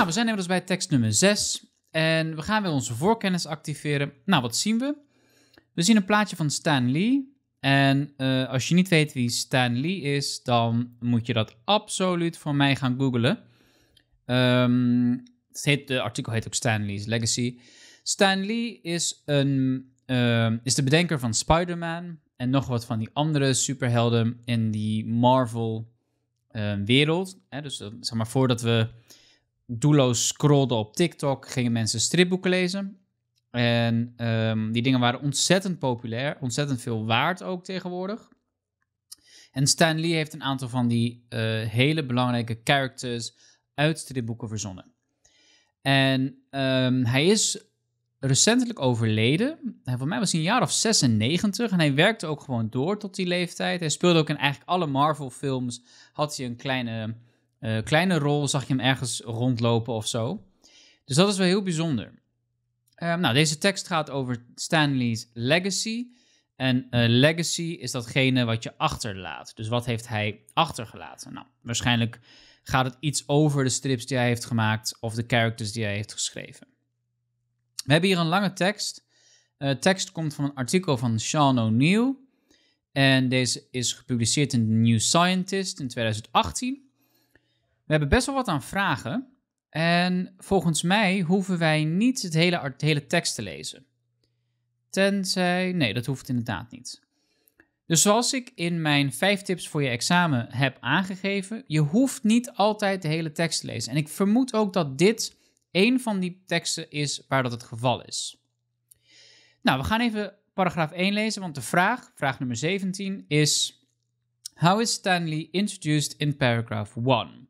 Nou, we zijn inmiddels bij tekst nummer 6. En we gaan weer onze voorkennis activeren. Nou, wat zien we? We zien een plaatje van Stan Lee. En eh, als je niet weet wie Stan Lee is, dan moet je dat absoluut voor mij gaan googlen. Ehm, het, de artikel heet ook Stan Lee's Legacy. Stan Lee is, een, ehm, is de bedenker van Spider-Man en nog wat van die andere superhelden in die Marvel-wereld. Ehm, dus eh, zeg maar voordat we doelloos scrollde op TikTok, gingen mensen stripboeken lezen. En ehm, die dingen waren ontzettend populair, ontzettend veel waard ook tegenwoordig. En Stan Lee heeft een aantal van die eh, hele belangrijke characters uit stripboeken verzonnen. En ehm, hij is recentelijk overleden. Hij, voor mij was hij een jaar of 96 en hij werkte ook gewoon door tot die leeftijd. Hij speelde ook in eigenlijk alle Marvel-films. Had hij een kleine eh, kleine rol zag je hem ergens rondlopen of zo. Dus dat is wel heel bijzonder. Ehm, nou, deze tekst gaat over Stanley's legacy. En eh, legacy is datgene wat je achterlaat. Dus wat heeft hij achtergelaten? Nou, waarschijnlijk gaat het iets over de strips die hij heeft gemaakt of de characters die hij heeft geschreven. We hebben hier een lange tekst. Uh, tekst komt van een artikel van Sean O'Neill. En deze is gepubliceerd in The New Scientist in 2018. We hebben best wel wat aan vragen. En volgens mij hoeven wij niet het hele, hele tekst te lezen. Tenzij. Nee, dat hoeft inderdaad niet. Dus zoals ik in mijn vijf tips voor je examen heb aangegeven, je hoeft niet altijd de hele tekst te lezen. En ik vermoed ook dat dit één van die teksten is waar dat het geval is. Nou, we gaan even paragraaf 1 lezen, want de vraag, vraag nummer 17, is: How is Stanley introduced in paragraph 1?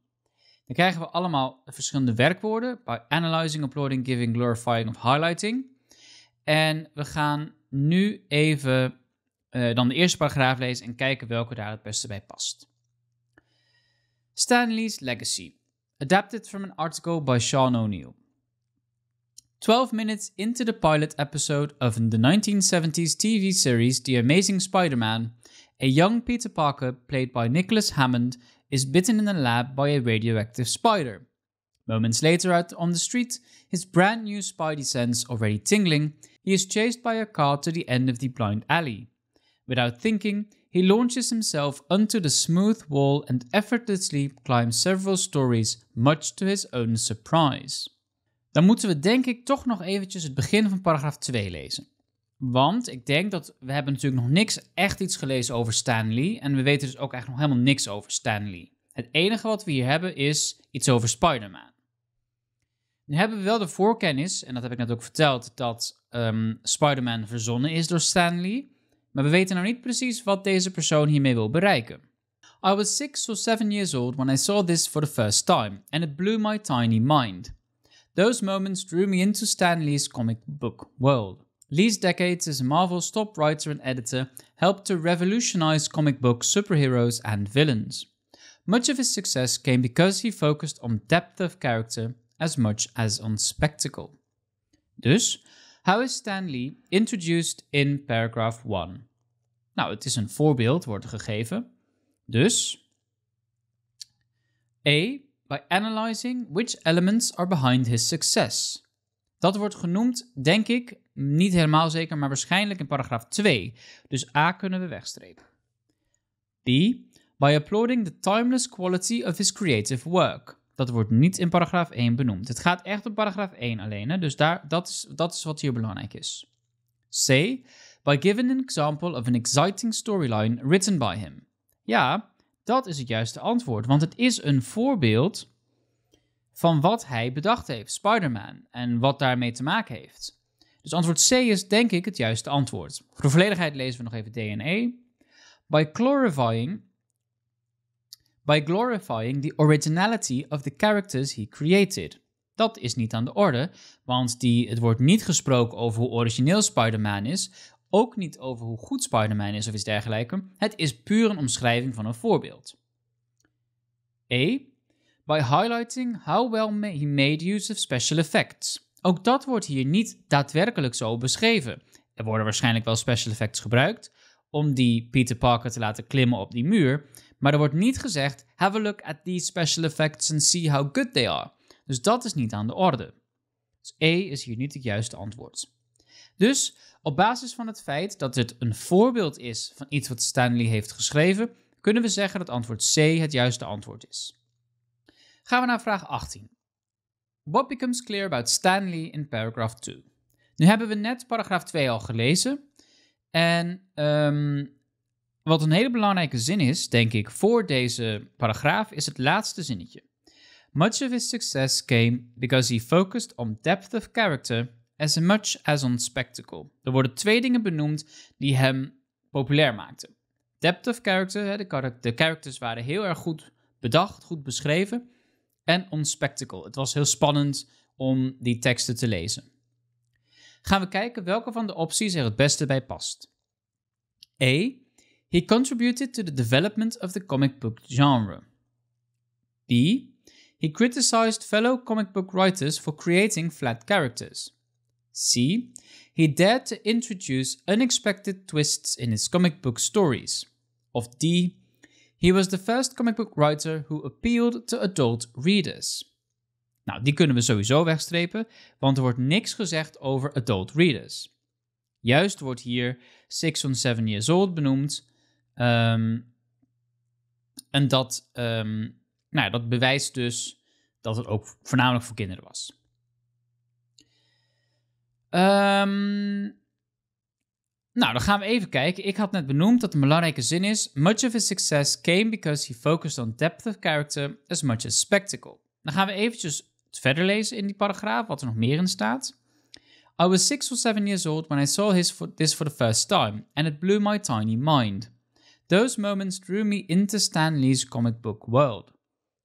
Dan krijgen we allemaal verschillende werkwoorden. By analyzing, uploading, giving, glorifying of highlighting. En we gaan nu even eh, dan de eerste paragraaf lezen en kijken welke daar het beste bij past. Stanley's Legacy. Adapted from an article by Sean O'Neill. 12 minutes into the pilot episode of the 1970s TV series The Amazing Spider Man, a young Peter Parker, played by Nicholas Hammond, is bitten in the lab by a radioactive spider. Moments later, out on the street, his brand new spidey sense already tingling, he is chased by a car to the end of the blind alley. Without thinking, he launches himself onto the smooth wall and effortlessly climbs several stories, much to his own surprise. Dan moeten we denk ik toch nog eventjes het begin van paragraaf 2 lezen. Want ik denk dat we hebben natuurlijk nog niks echt iets gelezen over Stanley. En we weten dus ook eigenlijk nog helemaal niks over Stanley. Het enige wat we hier hebben is iets over Spider-Man. Nu hebben we wel de voorkennis, en dat heb ik net ook verteld, dat um, Spider-Man verzonnen is door Stanley. Maar we weten nou niet precies wat deze persoon hiermee wil bereiken. I was six or seven years old when I saw this for the first time, and it blew my tiny mind. Those moments drew me into Stanley's comic book world. Lee's decades as Marvel's top writer and editor helped to revolutionize comic book superheroes and villains. Much of his success came because he focused on depth of character as much as on spectacle. Dus, how is Stan Lee introduced in paragraph 1? Nou, het is een voorbeeld, wordt gegeven. Dus, A. By analyzing which elements are behind his success. Dat wordt genoemd, denk ik, niet helemaal zeker, maar waarschijnlijk in paragraaf 2. Dus A kunnen we wegstrepen. B. By applauding the timeless quality of his creative work. Dat wordt niet in paragraaf 1 benoemd. Het gaat echt om paragraaf 1 alleen, hè? dus daar, dat, is, dat is wat hier belangrijk is. C. By giving an example of an exciting storyline written by him. Ja, dat is het juiste antwoord, want het is een voorbeeld van wat hij bedacht heeft, Spider-Man, en wat daarmee te maken heeft. Dus antwoord C is denk ik het juiste antwoord. Voor de volledigheid lezen we nog even DNA. E. By glorifying, by glorifying the originality of the characters he created. Dat is niet aan de orde, want die, het wordt niet gesproken over hoe origineel Spider-Man is, ook niet over hoe goed Spider-Man is of iets dergelijks. Het is puur een omschrijving van een voorbeeld. E. By highlighting how well he made use of special effects. Ook dat wordt hier niet daadwerkelijk zo beschreven. Er worden waarschijnlijk wel special effects gebruikt om die Peter Parker te laten klimmen op die muur, maar er wordt niet gezegd: have a look at these special effects and see how good they are. Dus dat is niet aan de orde. Dus E is hier niet het juiste antwoord. Dus op basis van het feit dat dit een voorbeeld is van iets wat Stanley heeft geschreven, kunnen we zeggen dat antwoord C het juiste antwoord is. Gaan we naar vraag 18. What becomes clear about Stanley in paragraph 2? Nu hebben we net paragraaf 2 al gelezen. En ehm, wat een hele belangrijke zin is, denk ik, voor deze paragraaf, is het laatste zinnetje. Much of his success came because he focused on depth of character as much as on spectacle. Er worden twee dingen benoemd die hem populair maakten. Depth of character, de, characters waren heel erg goed bedacht, goed beschreven en spectacle. Het was heel spannend om die teksten te lezen. Gaan we kijken welke van de opties er het beste bij past. A. He contributed to the development of the comic book genre. B. He criticized fellow comic book writers for creating flat characters. C. He dared to introduce unexpected twists in his comic book stories. Of D. He was the first comic book writer who appealed to adult readers. Nou, die kunnen we sowieso wegstrepen, want er wordt niks gezegd over adult readers. Juist wordt hier Six on Seven Years Old benoemd. Ehm, en dat, ehm, nou, dat bewijst dus dat het ook voornamelijk voor kinderen was. Um, nou, dan gaan we even kijken. Ik had net benoemd dat een belangrijke zin is: Much of his success came because he focused on depth of character as much as spectacle. Dan gaan we eventjes verder lezen in die paragraaf, wat er nog meer in staat. I was six or seven years old when I saw his for this for the first time, and it blew my tiny mind. Those moments drew me into Stan Lee's comic book world.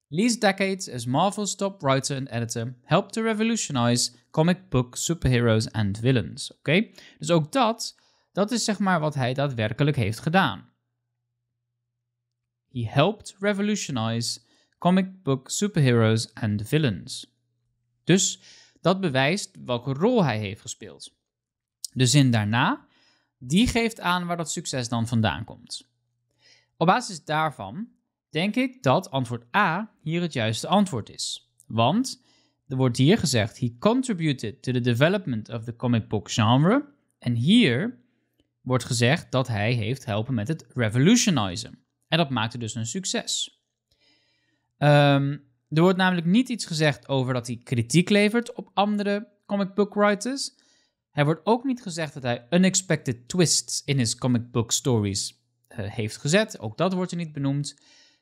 Lee's decades as Marvel's top writer and editor helped to revolutionize comic book superheroes and villains. Oké, okay? dus ook dat dat is zeg maar wat hij daadwerkelijk heeft gedaan. He helped revolutionize comic book superheroes and villains. Dus dat bewijst welke rol hij heeft gespeeld. De zin daarna, die geeft aan waar dat succes dan vandaan komt. Op basis daarvan denk ik dat antwoord A hier het juiste antwoord is. Want er wordt hier gezegd: He contributed to the development of the comic book genre. En hier wordt gezegd dat hij heeft helpen met het revolutionizen. En dat maakte dus een succes. Ehm, er wordt namelijk niet iets gezegd over dat hij kritiek levert op andere comic book writers. Er wordt ook niet gezegd dat hij unexpected twists in his comic book stories eh, heeft gezet. Ook dat wordt er niet benoemd.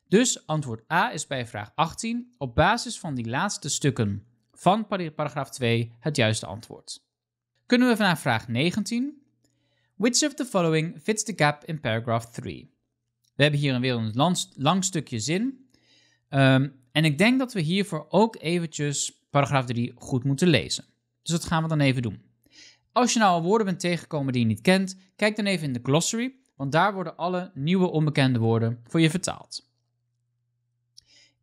Dus antwoord A is bij vraag 18 op basis van die laatste stukken van paragraaf 2 het juiste antwoord. Kunnen we naar vraag 19? Which of the following fits the gap in paragraph 3? We hebben hier weer een lang, lang stukje zin. Ehm, en ik denk dat we hiervoor ook eventjes paragraaf 3 goed moeten lezen. Dus dat gaan we dan even doen. Als je nou al woorden bent tegengekomen die je niet kent, kijk dan even in de glossary, want daar worden alle nieuwe onbekende woorden voor je vertaald.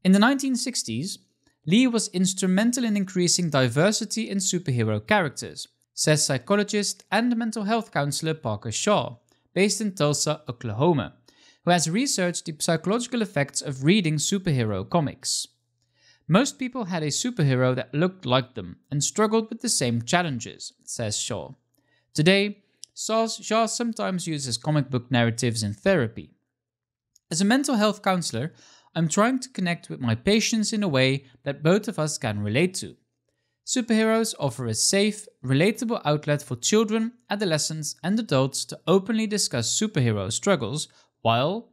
In the 1960s, Lee was instrumental in increasing diversity in superhero characters. says psychologist and mental health counselor Parker Shaw, based in Tulsa, Oklahoma, who has researched the psychological effects of reading superhero comics. Most people had a superhero that looked like them and struggled with the same challenges, says Shaw. Today, Shaw sometimes uses comic book narratives in therapy. As a mental health counselor, I'm trying to connect with my patients in a way that both of us can relate to, Superheroes offer a safe, relatable outlet for children, adolescents, and adults to openly discuss superhero struggles while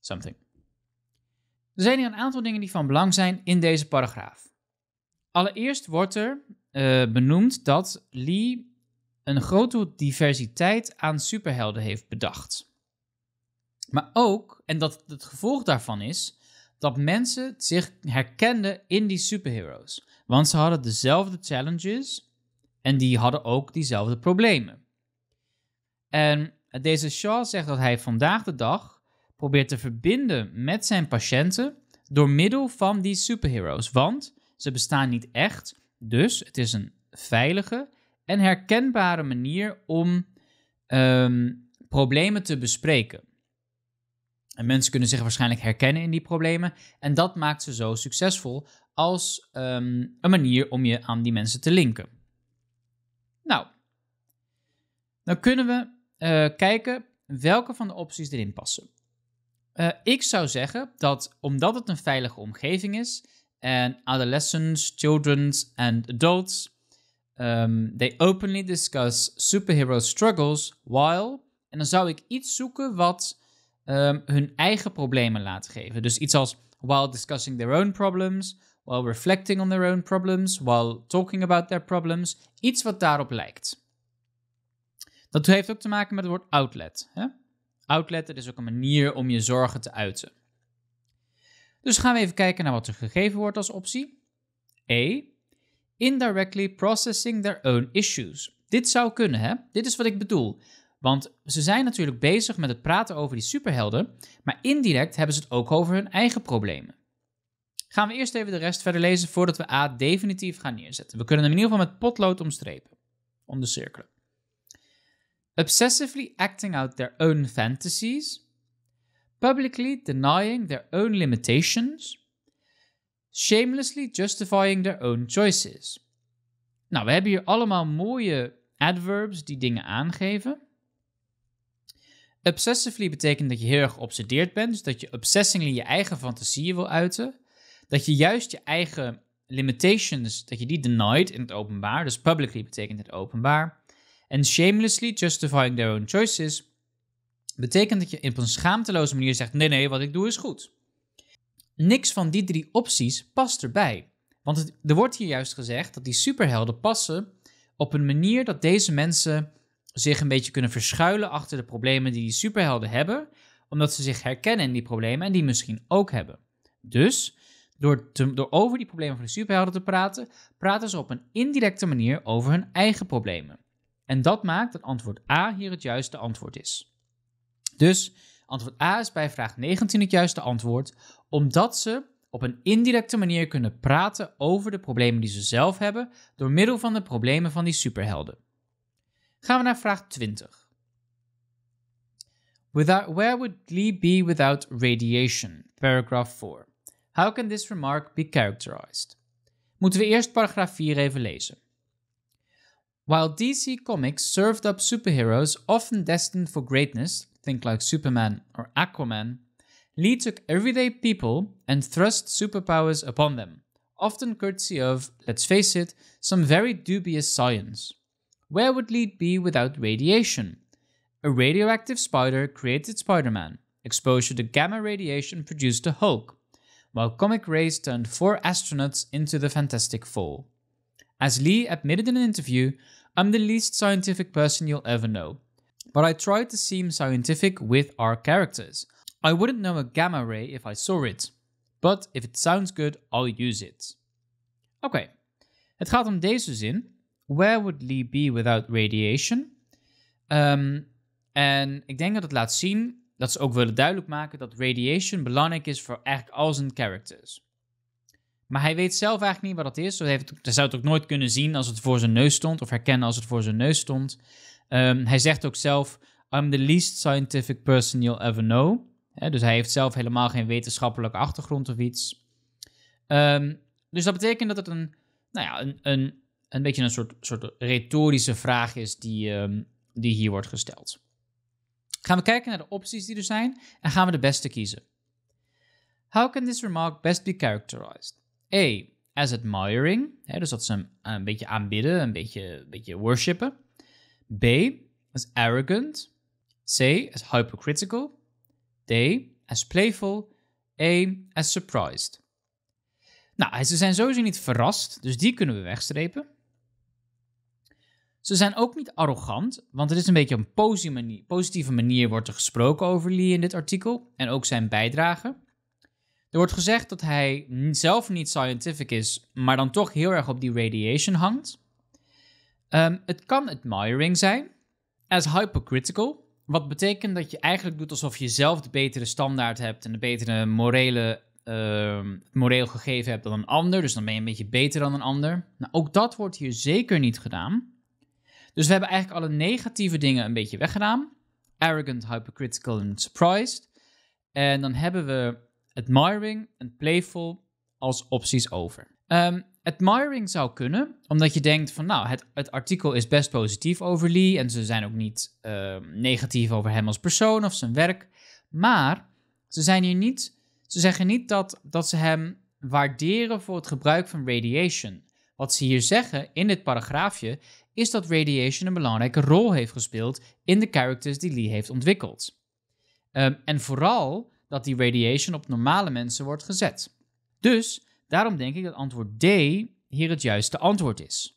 something. Er zijn hier een aantal dingen die van belang zijn in deze paragraaf. Allereerst wordt er eh, benoemd dat Lee een grote diversiteit aan superhelden heeft bedacht. Maar ook, en dat het gevolg daarvan is, dat mensen zich herkenden in die superheroes. Want ze hadden dezelfde challenges en die hadden ook diezelfde problemen. En deze Shaw zegt dat hij vandaag de dag probeert te verbinden met zijn patiënten door middel van die superheroes. Want ze bestaan niet echt, dus het is een veilige en herkenbare manier om ehm, problemen te bespreken. En mensen kunnen zich waarschijnlijk herkennen in die problemen. En dat maakt ze zo succesvol als ehm, een manier om je aan die mensen te linken. Nou, dan kunnen we eh, kijken welke van de opties erin passen. Eh, ik zou zeggen dat omdat het een veilige omgeving is en adolescents, children and adults, ehm, they openly discuss superhero struggles while. En dan zou ik iets zoeken wat Ehm, hun eigen problemen laten geven. Dus iets als while discussing their own problems, while reflecting on their own problems, while talking about their problems. Iets wat daarop lijkt. Dat heeft ook te maken met het woord outlet. Hè? Outlet, dat is ook een manier om je zorgen te uiten. Dus gaan we even kijken naar wat er gegeven wordt als optie. E. Indirectly processing their own issues. Dit zou kunnen, hè? Dit is wat ik bedoel. Want ze zijn natuurlijk bezig met het praten over die superhelden, maar indirect hebben ze het ook over hun eigen problemen. Gaan we eerst even de rest verder lezen voordat we A definitief gaan neerzetten. We kunnen hem in ieder geval met potlood omstrepen, om de cirkelen. Obsessively acting out their own fantasies, publicly denying their own limitations, shamelessly justifying their own choices. Nou, we hebben hier allemaal mooie adverbs die dingen aangeven. Obsessively betekent dat je heel erg geobsedeerd bent, dus dat je obsessingly je eigen fantasieën wil uiten. Dat je juist je eigen limitations, dat je die denied in het openbaar, dus publicly betekent het openbaar. En shamelessly justifying their own choices betekent dat je op een schaamteloze manier zegt: nee, nee, wat ik doe is goed. Niks van die drie opties past erbij. Want er wordt hier juist gezegd dat die superhelden passen op een manier dat deze mensen zich een beetje kunnen verschuilen achter de problemen die die superhelden hebben, omdat ze zich herkennen in die problemen en die misschien ook hebben. Dus door, door over die problemen van de superhelden te praten, praten ze op een indirecte manier over hun eigen problemen. En dat maakt dat antwoord A hier het juiste antwoord is. Dus antwoord A is bij vraag 19 het juiste antwoord, omdat ze op een indirecte manier kunnen praten over de problemen die ze zelf hebben door middel van de problemen van die superhelden. Gaan we naar vraag 20. Without, where would Lee be without radiation? Paragraph 4. How can this remark be characterized? Moeten we eerst paragraaf 4 even lezen. While DC Comics served up superheroes often destined for greatness, think like Superman or Aquaman, Lee took everyday people and thrust superpowers upon them, often courtesy of, let's face it, some very dubious science where would lead be without radiation? A radioactive spider created Spider Man. Exposure to gamma radiation produced the Hulk, while comic rays turned four astronauts into the Fantastic Four. As Lee admitted in an interview, I'm the least scientific person you'll ever know, but I try to seem scientific with our characters. I wouldn't know a gamma ray if I saw it, but if it sounds good, I'll use it. Oké, okay. het gaat om deze zin Where would Lee be without radiation? Ehm, en ik denk dat het laat zien dat ze ook willen duidelijk maken dat radiation belangrijk is voor eigenlijk al zijn characters. Maar hij weet zelf eigenlijk niet wat dat is. hij, zou het ook nooit kunnen zien als het voor zijn neus stond, of herkennen als het voor zijn neus stond. Ehm, hij zegt ook zelf: I'm the least scientific person you'll ever know. dus hij heeft zelf helemaal geen wetenschappelijke achtergrond of iets. Ehm, dus dat betekent dat het een, nou ja, een, een een beetje een soort, soort retorische vraag is die, ehm, die hier wordt gesteld. Gaan we kijken naar de opties die er zijn en gaan we de beste kiezen. How can this remark best be characterized? A. As admiring, hè, dus dat ze hem eh, een beetje aanbidden, een beetje, een beetje worshipen. B. As arrogant. C. As hypocritical. D. As playful. E. As surprised. Nou, ze zijn sowieso niet verrast, dus die kunnen we wegstrepen. Ze zijn ook niet arrogant, want het is een beetje een positieve manier, wordt er gesproken over Lee in dit artikel en ook zijn bijdrage. Er wordt gezegd dat hij zelf niet scientific is, maar dan toch heel erg op die radiation hangt. Ehm, het kan admiring zijn, as hypocritical, wat betekent dat je eigenlijk doet alsof je zelf de betere standaard hebt en de betere morele, ehm, moreel gegeven hebt dan een ander. Dus dan ben je een beetje beter dan een ander. Nou, ook dat wordt hier zeker niet gedaan. Dus we hebben eigenlijk alle negatieve dingen een beetje weggedaan. Arrogant, hypercritical en surprised. En dan hebben we admiring en playful als opties over. Ehm, admiring zou kunnen, omdat je denkt van nou, het, het, artikel is best positief over Lee en ze zijn ook niet ehm, negatief over hem als persoon of zijn werk. Maar ze zijn hier niet, ze zeggen niet dat, dat ze hem waarderen voor het gebruik van radiation. Wat ze hier zeggen in dit paragraafje is dat radiation een belangrijke rol heeft gespeeld in de characters die Lee heeft ontwikkeld. Ehm, en vooral dat die radiation op normale mensen wordt gezet. Dus daarom denk ik dat antwoord D hier het juiste antwoord is.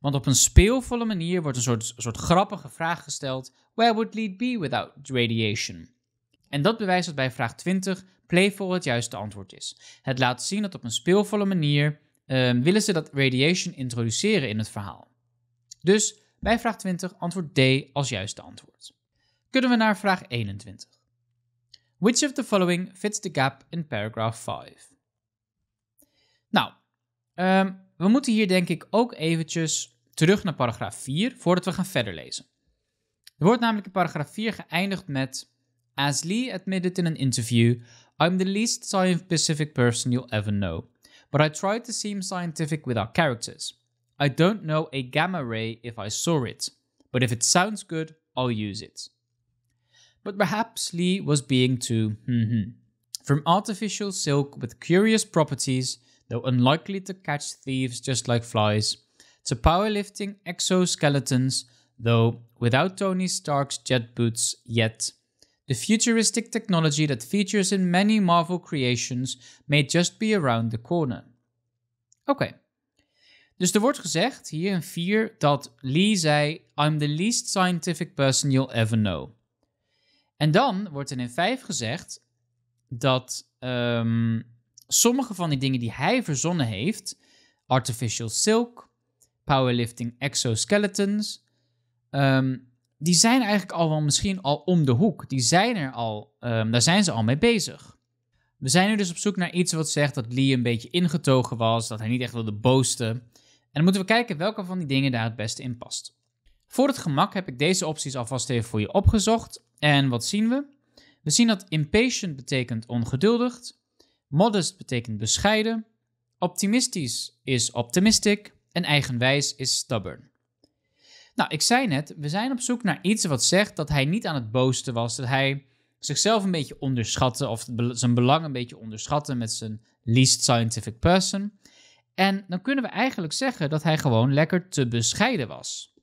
Want op een speelvolle manier wordt een soort, soort grappige vraag gesteld: Where would Lee be without radiation? En dat bewijst dat bij vraag 20 playful het juiste antwoord is. Het laat zien dat op een speelvolle manier ehm, willen ze dat radiation introduceren in het verhaal. Dus bij vraag 20 antwoord D als juiste antwoord. Kunnen we naar vraag 21. Which of the following fits the gap in paragraph 5? Nou, ehm, we moeten hier denk ik ook eventjes terug naar paragraaf 4 voordat we gaan verder lezen. Er wordt namelijk in paragraaf 4 geëindigd met As Lee admitted in an interview, I'm the least scientific person you'll ever know, but I try to seem scientific with our characters. I don't know a gamma ray if I saw it, but if it sounds good, I'll use it. But perhaps Lee was being too hmm From artificial silk with curious properties, though unlikely to catch thieves just like flies, to powerlifting exoskeletons, though without Tony Stark's jet boots yet. The futuristic technology that features in many Marvel creations may just be around the corner. Okay, Dus er wordt gezegd, hier in 4, dat Lee zei: I'm the least scientific person you'll ever know. En dan wordt er in 5 gezegd dat ehm, sommige van die dingen die hij verzonnen heeft, artificial silk, powerlifting exoskeletons, ehm, die zijn eigenlijk al wel misschien al om de hoek. Die zijn er al, ehm, daar zijn ze al mee bezig. We zijn nu dus op zoek naar iets wat zegt dat Lee een beetje ingetogen was, dat hij niet echt wilde boosten dan moeten we kijken welke van die dingen daar het beste in past. Voor het gemak heb ik deze opties alvast even voor je opgezocht. En wat zien we? We zien dat impatient betekent ongeduldig, modest betekent bescheiden, optimistisch is optimistic en eigenwijs is stubborn. Nou, ik zei net, we zijn op zoek naar iets wat zegt dat hij niet aan het boosten was, dat hij zichzelf een beetje onderschatte of zijn belang een beetje onderschatte met zijn least scientific person. En dan kunnen we eigenlijk zeggen dat hij gewoon lekker te bescheiden was.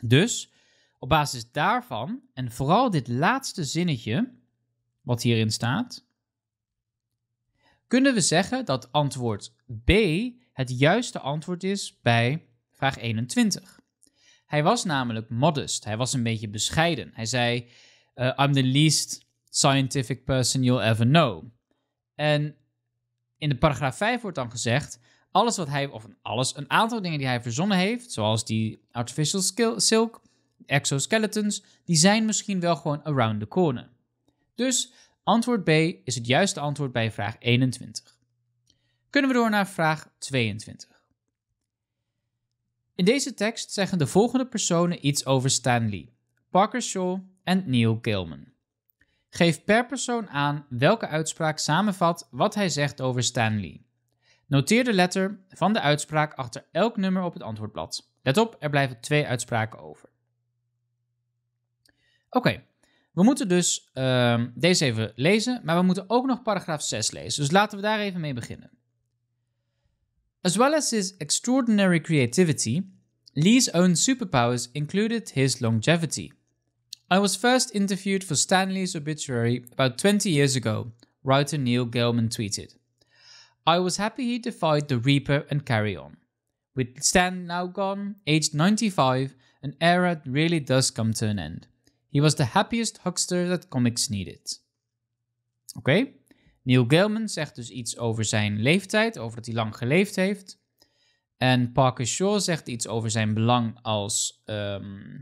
Dus op basis daarvan, en vooral dit laatste zinnetje, wat hierin staat, kunnen we zeggen dat antwoord B het juiste antwoord is bij vraag 21. Hij was namelijk modest, hij was een beetje bescheiden. Hij zei: eh, I'm the least scientific person you'll ever know. En in de paragraaf 5 wordt dan gezegd: alles wat hij, of alles, een aantal dingen die hij verzonnen heeft, zoals die artificial silk, exoskeletons, die zijn misschien wel gewoon around the corner. Dus antwoord B is het juiste antwoord bij vraag 21. Kunnen we door naar vraag 22. In deze tekst zeggen de volgende personen iets over Stanley, Parker Shaw en Neil Gilman. Geef per persoon aan welke uitspraak samenvat wat hij zegt over Stanley. Noteer de letter van de uitspraak achter elk nummer op het antwoordblad. Let op, er blijven twee uitspraken over. Oké, we moeten dus ehm, deze even lezen, maar we moeten ook nog paragraaf 6 lezen. Dus laten we daar even mee beginnen. As well as his extraordinary creativity, Lee's own superpowers included his longevity. I was first interviewed for Stanley's obituary about 20 years ago, writer Neil Gaiman tweeted. I was happy he defied the Reaper and carry on. With Stan now gone, aged 95, an era really does come to an end. He was the happiest huckster that comics needed. Oké, Neil Gaiman zegt dus iets over zijn leeftijd, over dat hij lang geleefd heeft. En Parker Shaw zegt iets over zijn belang als ehm,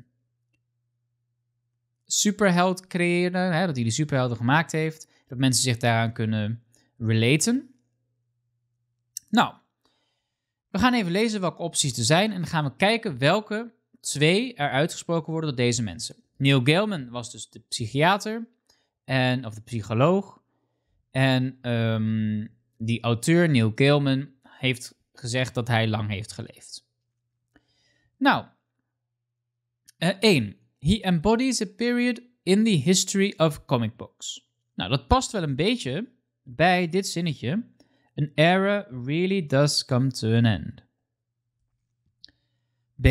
superheld creëren, hè, dat hij de superhelden gemaakt heeft, dat mensen zich daaraan kunnen relaten. Nou, we gaan even lezen welke opties er zijn en dan gaan we kijken welke twee er uitgesproken worden door deze mensen. Neil Gaiman was dus de psychiater, en, of de psycholoog. En ehm, die auteur, Neil Gaiman, heeft gezegd dat hij lang heeft geleefd. Nou, 1. Eh, He embodies a period in the history of comic books. Nou, dat past wel een beetje bij dit zinnetje. An era really does come to an end. B.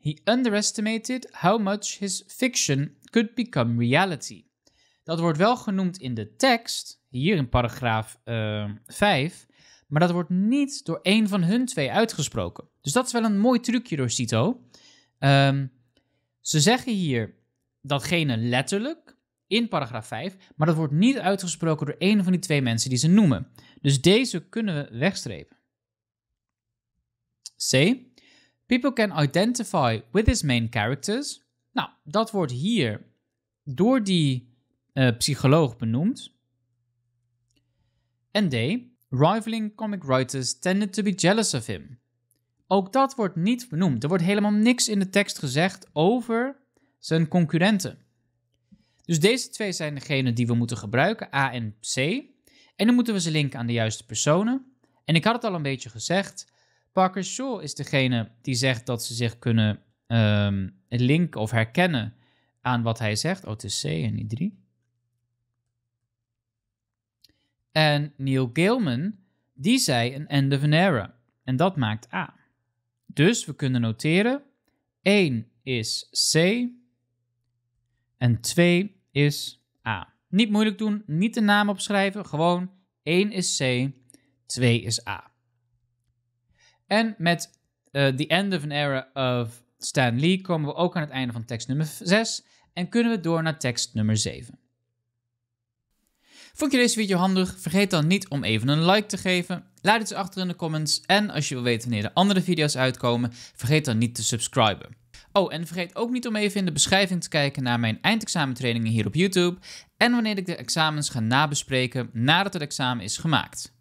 He underestimated how much his fiction could become reality. Dat wordt wel genoemd in de tekst, hier in paragraaf uh, ehm, 5, maar dat wordt niet door één van hun twee uitgesproken. Dus dat is wel een mooi trucje door Cito. Ehm, ze zeggen hier datgene letterlijk, in paragraaf 5, maar dat wordt niet uitgesproken door een van die twee mensen die ze noemen. Dus deze kunnen we wegstrepen. C. People can identify with his main characters. Nou, dat wordt hier door die eh, psycholoog benoemd. En D. Rivaling comic writers tended to be jealous of him. Ook dat wordt niet benoemd. Er wordt helemaal niks in de tekst gezegd over zijn concurrenten. Dus deze twee zijn degene die we moeten gebruiken, A en C. En dan moeten we ze linken aan de juiste personen. En ik had het al een beetje gezegd. Parker Shaw is degene die zegt dat ze zich kunnen ehm, linken of herkennen aan wat hij zegt. Oh, het is C en niet 3. En Neil Gilman die zei een end of an era. En dat maakt A. Dus we kunnen noteren, 1 is C en 2 is A. Niet moeilijk doen, niet de naam opschrijven, gewoon 1 is C, 2 is A. En met eh, The End of an Era of Stan Lee komen we ook aan het einde van tekst nummer 6 en kunnen we door naar tekst nummer 7. Vond je deze video handig? Vergeet dan niet om even een like te geven. Laat iets achter in de comments en als je wil weten wanneer de andere video's uitkomen, vergeet dan niet te subscriben. Oh, en vergeet ook niet om even in de beschrijving te kijken naar mijn eindexamentrainingen hier op YouTube en wanneer ik de examens ga nabespreken nadat het examen is gemaakt.